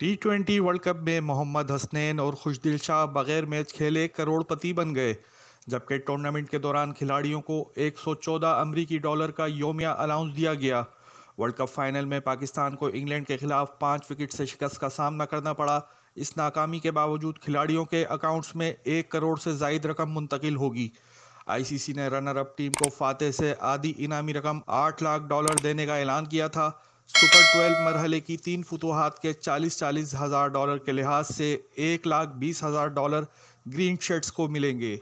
T twenty world cup में मोहम्मद हसनैन और खुशदिल शाह बगैर मैच खेले करोड़पति बन गए जबकि टूर्नामेंट के दौरान खिलाड़ियों को 114 अमरीकी डॉलर का योमिया अलाउंस दिया गया वर्ल्ड कप फाइनल में पाकिस्तान को इंग्लैंड के खिलाफ पाँच विकेट से शिकस्त का सामना करना पड़ा इस नाकामी के बावजूद खिलाड़ियों के अकाउंट्स में एक करोड़ से जायद रकम मुंतकिल होगी आईसीसी ने रनर अप टीम को फातेह से आधी इनामी रकम आठ लाख डॉलर देने का ऐलान किया था सुपर ट्वेल्व मरहले की तीन फतवाहत के चालीस चालीस हज़ार डॉलर के लिहाज से एक लाख बीस हज़ार डॉलर ग्रीन शर्ट्स को मिलेंगे